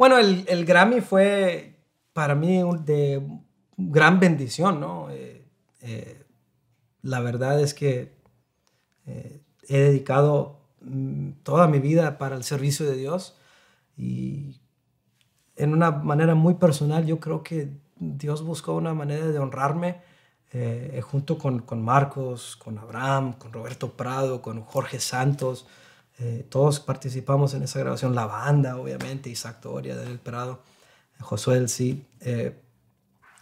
Bueno, el, Grammy fue para mí de gran bendición, ¿no? Eh, eh, la verdad es que eh, he dedicado mm, toda mi vida para el servicio de Dios y en una manera muy personal yo creo que Dios buscó una manera de honrarme junto con, con, Marcos, con Abraham, con Roberto Prado, con Jorge Santos, eh, todos participamos en esa grabación, la banda, obviamente, Isaac Doria, Daniel Prado, Josué El eh,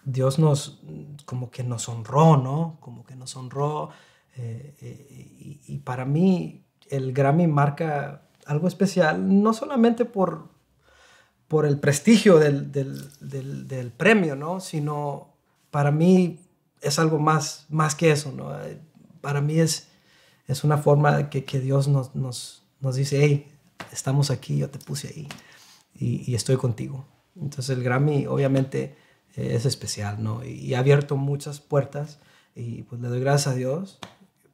Dios nos, como que nos honró, ¿no? Como que nos honró. Eh, y, para mí, el Grammy marca algo especial, no solamente por, por el prestigio del, premio, ¿no? Sino para mí es algo más, más que eso, ¿no? Para mí es, es una forma que, que Dios nos, nos, nos dice, hey, estamos aquí, yo te puse ahí y, estoy contigo. Entonces el Grammy obviamente eh, es especial, ¿no? Y, ha abierto muchas puertas y pues le doy gracias a Dios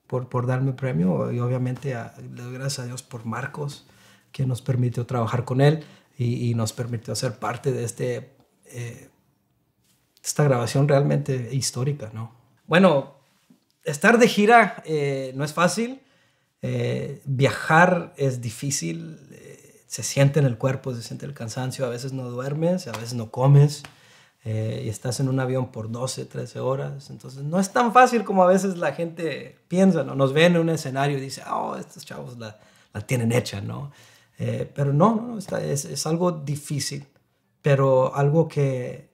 por, por darme el premio y obviamente le doy gracias a Dios por Marcos que nos permitió trabajar con él y, nos permitió ser parte de este, eh, esta grabación realmente histórica, ¿no? Bueno, estar de gira eh, no es fácil eh, viajar es difícil, eh, se siente en el cuerpo, se siente el cansancio, a veces no duermes, a veces no comes eh, y estás en un avión por 12, 13 horas. Entonces no es tan fácil como a veces la gente piensa, ¿no? nos ven en un escenario y dice, oh, estos chavos la, tienen hecha, ¿no? pero no, es, es, algo difícil, pero algo que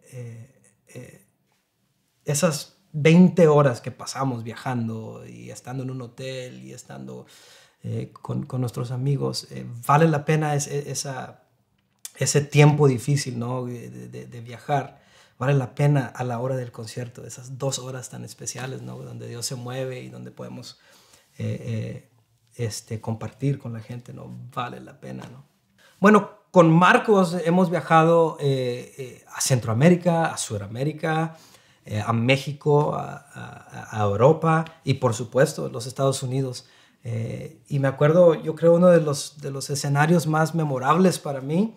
esas 20 horas que pasamos viajando y estando en un hotel y estando eh, con, nuestros amigos, eh, vale la pena es, e, ese tiempo difícil ¿no? de, viajar, vale la pena a la hora del concierto, esas dos horas tan especiales donde Dios se mueve y donde podemos eh, este, compartir con la gente, ¿no? vale la pena. ¿no? Bueno, con Marcos hemos viajado a Centroamérica, a Sudamérica, eh, a México, a, Europa y por supuesto los Estados Unidos. Eh, y me acuerdo, yo creo, uno de los, escenarios más memorables para mí,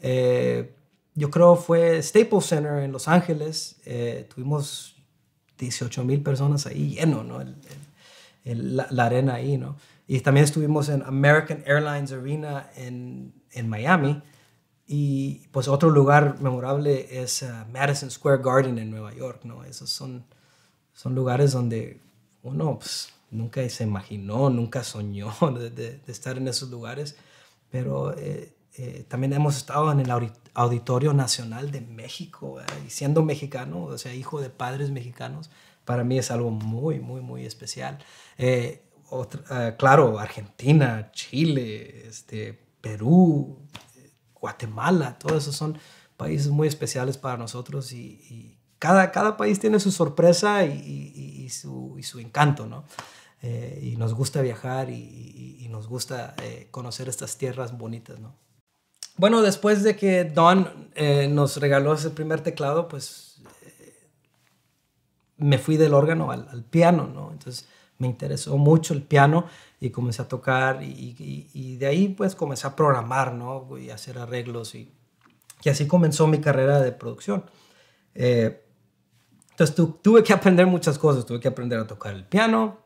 eh, yo creo fue Staples Center en Los Ángeles. tuvimos 18 mil personas ahí lleno, ¿no? la, arena ahí, ¿no? Y también estuvimos en American Airlines Arena en Miami. Y pues otro lugar memorable es eh, Madison Square Garden en Nueva York, ¿no? Esos son, son lugares donde uno pues, nunca se imaginó, nunca soñó de, estar en esos lugares, pero eh, eh, también hemos estado en el Auditorio Nacional de México, y siendo mexicano, o sea, hijo de padres mexicanos, para mí es algo muy, muy, muy especial. claro, Argentina, Chile, este, Perú, Guatemala, todos esos son países muy especiales para nosotros y, cada, cada país tiene su sorpresa y, su, encanto, ¿no? Eh, y nos gusta viajar y, nos gusta eh, conocer estas tierras bonitas, ¿no? Bueno, después de que Don eh, nos regaló ese primer teclado, pues me fui del órgano al, al piano, ¿no? Entonces me interesó mucho el piano y comencé a tocar y, de ahí pues comencé a programar, ¿no? Y hacer arreglos y, así comenzó mi carrera de producción. Eh, entonces tuve que aprender muchas cosas, tuve que aprender a tocar el piano,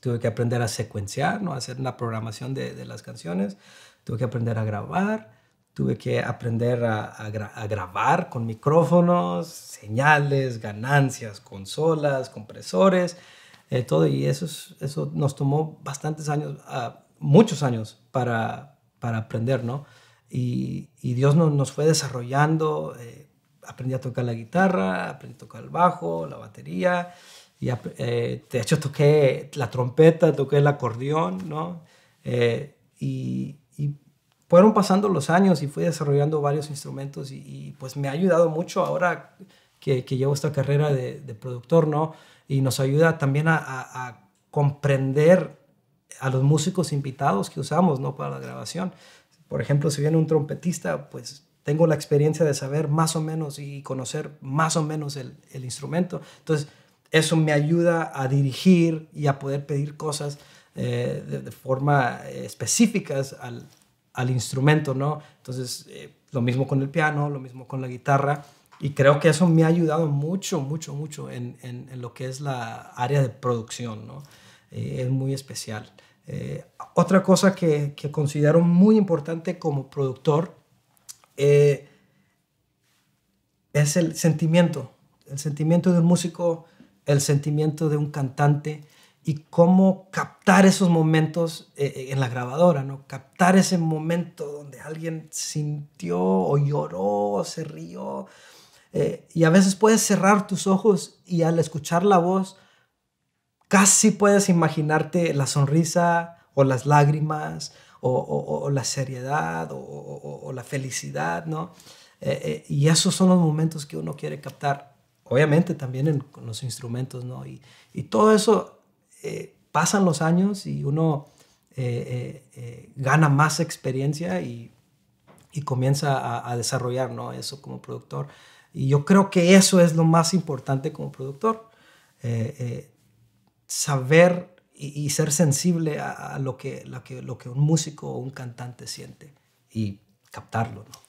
tuve que aprender a secuenciar, ¿no? hacer una programación de, las canciones, tuve que aprender a grabar, tuve que aprender a, grabar con micrófonos, señales, ganancias, consolas, compresores. Eh, todo. Y eso, eso nos tomó bastantes años, ah, muchos años para, para aprender, ¿no? Y, y Dios nos fue desarrollando. Eh, aprendí a tocar la guitarra, aprendí a tocar el bajo, la batería. Y, eh, de hecho, toqué la trompeta, toqué el acordeón, ¿no? y, fueron pasando los años y fui desarrollando varios instrumentos y, pues me ha ayudado mucho ahora que, llevo esta carrera de, de productor, ¿no? y nos ayuda también a, comprender a los músicos invitados que usamos ¿no? para la grabación. Por ejemplo, si viene un trompetista, pues tengo la experiencia de saber más o menos y conocer más o menos el, instrumento. Entonces, eso me ayuda a dirigir y a poder pedir cosas eh, de, forma eh, específicas al, instrumento, ¿no? Entonces, eh, lo mismo con el piano, lo mismo con la guitarra. Y creo que eso me ha ayudado mucho, mucho, mucho en, en, lo que es la área de producción, ¿no? Eh, es muy especial. Eh, otra cosa que, que, considero muy importante como productor eh, es el sentimiento, el sentimiento de un músico, el sentimiento de un cantante y cómo captar esos momentos en la grabadora, ¿no? Captar ese momento donde alguien sintió o lloró o se rió eh, y a veces puedes cerrar tus ojos y al escuchar la voz, casi puedes imaginarte la sonrisa o las lágrimas o, la seriedad o, la felicidad, ¿no? Eh, eh, y esos son los momentos que uno quiere captar, obviamente también en, con los instrumentos, ¿no? Y, todo eso pasan los años y uno gana más experiencia y, comienza a, a desarrollar, ¿no? Eso como productor. Y yo creo que eso es lo más importante como productor. Eh, eh, saber y, ser sensible a, lo, que, lo, que, lo que un músico o un cantante siente y captarlo. ¿no?